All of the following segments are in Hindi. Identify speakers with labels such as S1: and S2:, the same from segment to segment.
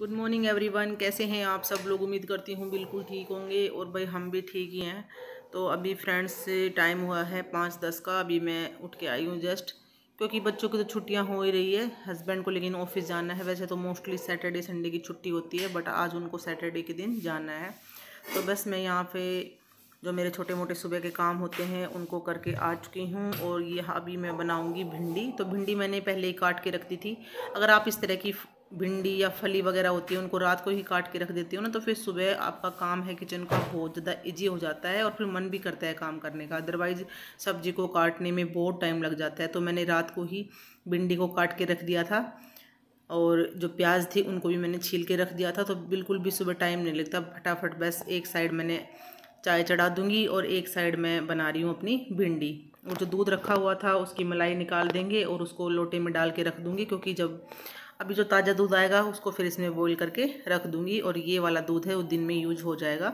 S1: गुड मॉर्निंग एवरीवन कैसे हैं आप सब लोग उम्मीद करती हूँ बिल्कुल ठीक होंगे और भाई हम भी ठीक ही हैं तो अभी फ्रेंड्स से टाइम हुआ है पाँच दस का अभी मैं उठ के आई हूँ जस्ट क्योंकि बच्चों की तो छुट्टियाँ हो ही रही है हस्बैंड को लेकिन ऑफिस जाना है वैसे तो मोस्टली सैटरडे संडे की छुट्टी होती है बट आज उनको सैटरडे के दिन जाना है तो बस मैं यहाँ पे जो मेरे छोटे मोटे सुबह के काम होते हैं उनको करके आ चुकी हूँ और यह अभी मैं बनाऊँगी भिंडी तो भिंडी मैंने पहले ही काट के रख दी थी अगर आप इस तरह की भिंडी या फली वगैरह होती है उनको रात को ही काट के रख देती हूँ ना तो फिर सुबह आपका काम है किचन का बहुत ज़्यादा ईजी हो जाता है और फिर मन भी करता है काम करने का अदरवाइज़ सब्जी को काटने में बहुत टाइम लग जाता है तो मैंने रात को ही भिंडी को काट के रख दिया था और जो प्याज थी उनको भी मैंने छील के रख दिया था तो बिल्कुल भी सुबह टाइम नहीं लगता फटाफट बस एक साइड मैंने चाय चढ़ा दूंगी और एक साइड मैं बना रही हूँ अपनी भिंडी और जो दूध रखा हुआ था उसकी मलाई निकाल देंगे और उसको लोटे में डाल के रख दूँगी क्योंकि जब अभी जो ताज़ा दूध आएगा उसको फिर इसमें बॉईल करके रख दूँगी और ये वाला दूध है वो दिन में यूज हो जाएगा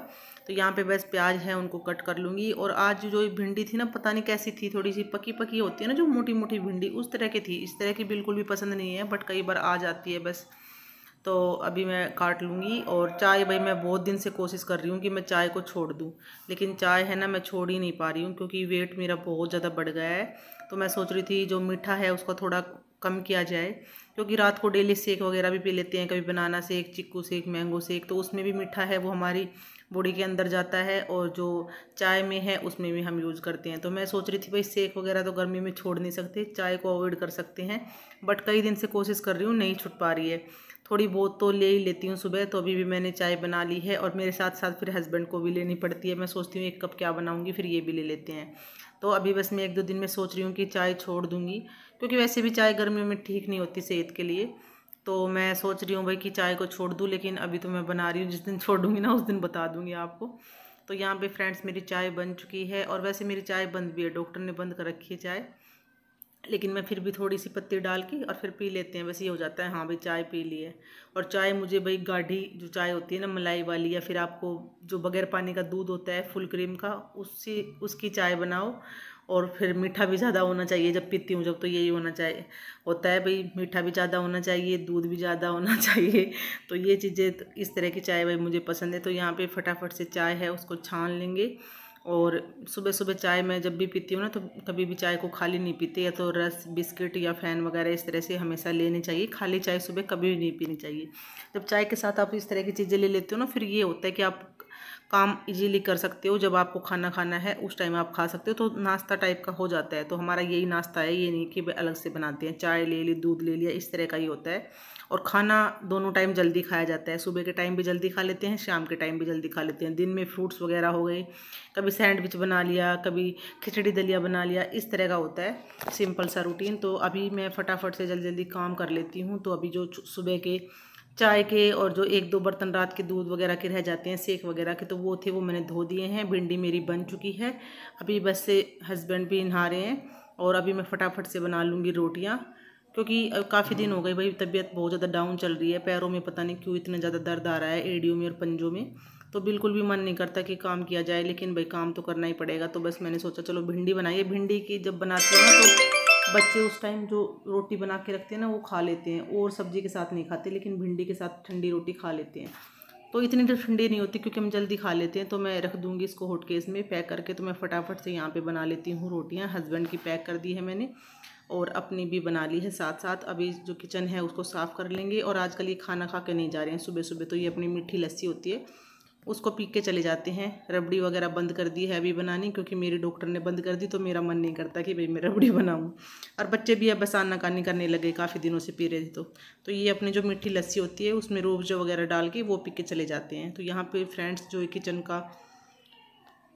S1: तो यहाँ पे बस प्याज है उनको कट कर लूँगी और आज जो भिंडी थी ना पता नहीं कैसी थी थोड़ी सी पकी पकी होती है ना जो मोटी मोटी भिंडी उस तरह की थी इस तरह की बिल्कुल भी पसंद नहीं है बट कई बार आ जाती है बस तो अभी मैं काट लूँगी और चाय भाई मैं बहुत दिन से कोशिश कर रही हूँ कि मैं चाय को छोड़ दूँ लेकिन चाय है ना मैं छोड़ ही नहीं पा रही हूँ क्योंकि वेट मेरा बहुत ज़्यादा बढ़ गया है तो मैं सोच रही थी जो मीठा है उसको थोड़ा कम किया जाए क्योंकि रात को डेली सेक वगैरह भी पी लेते हैं कभी बनाना सेक चिक्कू सेक मैंगो सेक तो उसमें भी मीठा है वो हमारी बॉडी के अंदर जाता है और जो चाय में है उसमें भी हम यूज़ करते हैं तो मैं सोच रही थी भाई सेक वगैरह तो गर्मी में छोड़ नहीं सकते चाय को अवॉइड कर सकते हैं बट कई दिन से कोशिश कर रही हूँ नहीं छुट पा रही है थोड़ी बहुत तो ले ही लेती हूँ सुबह तो अभी भी मैंने चाय बना ली है और मेरे साथ साथ फिर हस्बैंड को भी लेनी पड़ती है मैं सोचती हूँ एक कप क्या बनाऊँगी फिर ये भी ले लेते हैं तो अभी बस मैं एक दो दिन में सोच रही हूँ कि चाय छोड़ दूँगी क्योंकि वैसे भी चाय गर्मियों में ठीक नहीं होती सेहत के लिए तो मैं सोच रही हूँ भाई कि चाय को छोड़ दूँ लेकिन अभी तो मैं बना रही हूँ जिस दिन छोड़ूंगी ना उस दिन बता दूँगी आपको तो यहाँ पे फ्रेंड्स मेरी चाय बन चुकी है और वैसे मेरी चाय बंद भी है डॉक्टर ने बंद कर रखी है चाय लेकिन मैं फिर भी थोड़ी सी पत्ती डाल के और फिर पी लेते हैं बस ये हो जाता है हाँ भाई चाय पी ली है और चाय मुझे भाई गाढ़ी जो चाय होती है ना मलाई वाली या फिर आपको जो बगैर पानी का दूध होता है फुल क्रीम का उसी उसकी चाय बनाओ और फिर मीठा भी ज़्यादा होना चाहिए जब पीती हूँ जब तो यही होना चाहिए होता है भाई मीठा भी ज़्यादा होना चाहिए दूध भी ज़्यादा होना चाहिए तो ये चीज़ें इस तरह की चाय भाई मुझे पसंद है तो यहाँ पर फटाफट से चाय है उसको छान लेंगे और सुबह सुबह चाय मैं जब भी पीती हूँ ना तो कभी भी चाय को खाली नहीं पीती या तो रस बिस्किट या फ़ैन वगैरह इस तरह से हमेशा लेनी चाहिए खाली चाय सुबह कभी भी नहीं पीनी चाहिए जब चाय के साथ आप इस तरह की चीज़ें ले लेते हो ना फिर ये होता है कि आप काम इजीली कर सकते हो जब आपको खाना खाना है उस टाइम आप खा सकते हो तो नाश्ता टाइप का हो जाता है तो हमारा यही नाश्ता है ये नहीं कि अलग से बनाते हैं चाय ले ली दूध ले लिया इस तरह का ही होता है और खाना दोनों टाइम जल्दी खाया जाता है सुबह के टाइम भी जल्दी खा लेते हैं शाम के टाइम भी जल्दी खा लेते हैं दिन में फ्रूट्स वगैरह हो गए कभी सैंडविच बना लिया कभी खिचड़ी दलिया बना लिया इस तरह का होता है सिंपल सा रूटीन तो अभी मैं फटाफट से जल्दी जल्दी काम कर लेती हूँ तो अभी जो सुबह के चाय के और जो एक दो बर्तन रात के दूध वगैरह के रह जाते हैं सेक वगैरह के तो वो थे वो मैंने धो दिए हैं भिंडी मेरी बन चुकी है अभी बस से हस्बैंड भी नहा रहे हैं और अभी मैं फटाफट से बना लूँगी रोटियाँ क्योंकि काफ़ी दिन हो गए भाई तबीयत बहुत ज़्यादा डाउन चल रही है पैरों में पता नहीं क्यों इतना ज़्यादा दर्द आ रहा है एडियो में और पंजों में तो बिल्कुल भी मन नहीं करता कि काम किया जाए लेकिन भाई काम तो करना ही पड़ेगा तो बस मैंने सोचा चलो भिंडी बनाइए भिंडी की जब बनाते हैं तो बच्चे उस टाइम जो रोटी बना के रखते हैं ना वो खा लेते हैं और सब्जी के साथ नहीं खाते लेकिन भिंडी के साथ ठंडी रोटी खा लेते हैं तो इतनी देर ठंडी नहीं होती क्योंकि हम जल्दी खा लेते हैं तो मैं रख दूंगी इसको होटकेस केस में पैक करके तो मैं फटाफट से यहाँ पे बना लेती हूँ रोटियाँ हस्बैंड की पैक कर दी है मैंने और अपनी भी बना ली है साथ साथ अभी जो किचन है उसको साफ़ कर लेंगे और आजकल ये खाना खा के नहीं जा रहे हैं सुबह सुबह तो ये अपनी मीठी लस्सी होती है उसको पी के चले जाते हैं रबड़ी वगैरह बंद कर दी है अभी बनानी क्योंकि मेरे डॉक्टर ने बंद कर दी तो मेरा मन नहीं करता कि भाई मैं रबड़ी बनाऊँ और बच्चे भी अब बसान नाकानी करने लगे काफ़ी दिनों से पी रहे थे तो तो ये अपने जो मीठी लस्सी होती है उसमें जो वगैरह डाल के वो पी के चले जाते हैं तो यहाँ पर फ्रेंड्स जो किचन का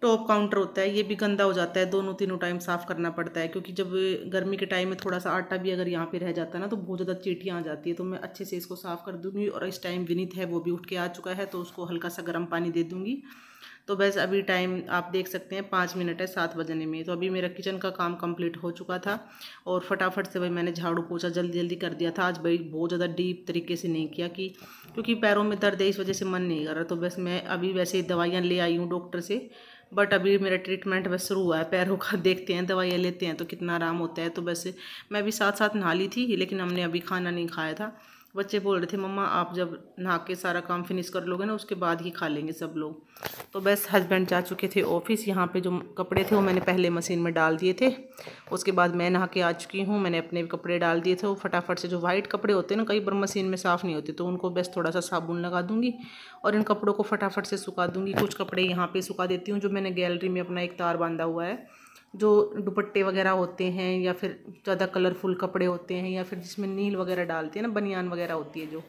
S1: टॉप काउंटर होता है ये भी गंदा हो जाता है दोनों तीनों टाइम साफ़ करना पड़ता है क्योंकि जब गर्मी के टाइम में थोड़ा सा आटा भी अगर यहाँ पे रह जाता है ना तो बहुत ज़्यादा चीटियाँ आ जाती है तो मैं अच्छे से इसको साफ़ कर दूँगी और इस टाइम विनीत है वो भी उठ के आ चुका है तो उसको हल्का सा गर्म पानी दे दूँगी तो बस अभी टाइम आप देख सकते हैं पाँच मिनट है सात बजने में तो अभी मेरा किचन का काम कंप्लीट हो चुका था और फटाफट से भाई मैंने झाड़ू पोछा जल्दी जल्दी कर दिया था आज भाई बहुत ज़्यादा डीप तरीके से नहीं किया कि क्योंकि पैरों में दर्द है इस वजह से मन नहीं कर रहा तो बस मैं अभी वैसे दवाइयाँ ले आई हूँ डॉक्टर से बट अभी मेरा ट्रीटमेंट बस शुरू हुआ है पैरों का देखते हैं दवाइयाँ लेते हैं तो कितना आराम होता है तो वैसे मैं भी साथ साथ नहा ली थी लेकिन हमने अभी खाना नहीं खाया था बच्चे बोल रहे थे मम्मा आप जब नहा के सारा काम फिनिश कर लोगे ना उसके बाद ही खा लेंगे सब लोग तो बस हस्बैंड जा चुके थे ऑफिस यहाँ पे जो कपड़े थे वो मैंने पहले मशीन में डाल दिए थे उसके बाद मैं नहा के आ चुकी हूँ मैंने अपने कपड़े डाल दिए थे वो फटाफट से जो वाइट कपड़े होते हैं ना कई बार मशीन में साफ़ नहीं होते तो उनको बस थोड़ा सा साबुन लगा दूँगी और इन कपड़ों को फटाफट से सुखा दूँगी कुछ कपड़े यहाँ पर सुखा देती हूँ जो मैंने गैलरी में अपना एक तार बांधा हुआ है जो दुपट्टे वगैरह होते हैं या फिर ज़्यादा कलरफुल कपड़े होते हैं या फिर जिसमें नील वगैरह डालते हैं ना बनियान वगैरह होती है जो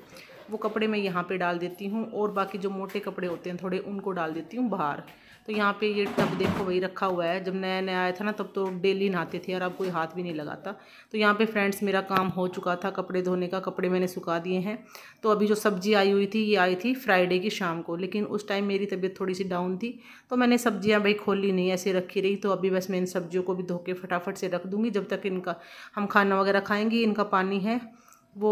S1: वो कपड़े मैं यहाँ पे डाल देती हूँ और बाकी जो मोटे कपड़े होते हैं थोड़े उनको डाल देती हूँ बाहर तो यहाँ पे ये टब देखो वही रखा हुआ है जब नया नया आया था ना तब तो डेली नहाते थे और अब कोई हाथ भी नहीं लगाता तो यहाँ पे फ्रेंड्स मेरा काम हो चुका था कपड़े धोने का कपड़े मैंने सुखा दिए हैं तो अभी जो सब्ज़ी आई हुई थी ये आई थी फ्राइडे की शाम को लेकिन उस टाइम मेरी तबीयत थोड़ी सी डाउन थी तो मैंने सब्जियाँ भाई खोली नहीं ऐसे रखी रही तो अभी बस मैं इन सब्जियों को भी धो के फटाफट से रख दूँगी जब तक इनका हम खाना वगैरह खाएँगे इनका पानी है वो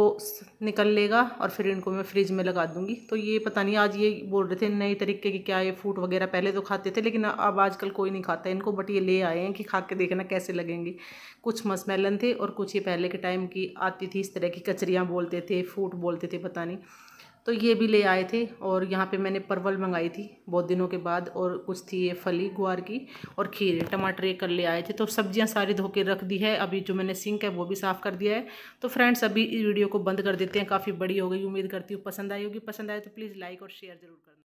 S1: निकल लेगा और फिर इनको मैं फ्रिज में लगा दूंगी तो ये पता नहीं आज ये बोल रहे थे नए तरीके के क्या ये फ्रूट वगैरह पहले तो खाते थे लेकिन अब आजकल कोई नहीं खाता इनको बट ये ले आए हैं कि खा के देखना कैसे लगेंगे कुछ मसमेलन थे और कुछ ये पहले के टाइम की आती थी इस तरह की कचरियाँ बोलते थे फ्रूट बोलते थे पता नहीं तो ये भी ले आए थे और यहाँ पे मैंने परवल मंगाई थी बहुत दिनों के बाद और कुछ थी ये फली गुआर की और खीरे टमाटर ये कर ले आए थे तो सब्जियाँ सारी धो के रख दी है अभी जो मैंने सिंक है वो भी साफ़ कर दिया है तो फ्रेंड्स अभी इस वीडियो को बंद कर देते हैं काफ़ी बड़ी हो गई उम्मीद करती हूँ पसंद आई होगी पसंद आए तो प्लीज़ लाइक और शेयर ज़रूर करना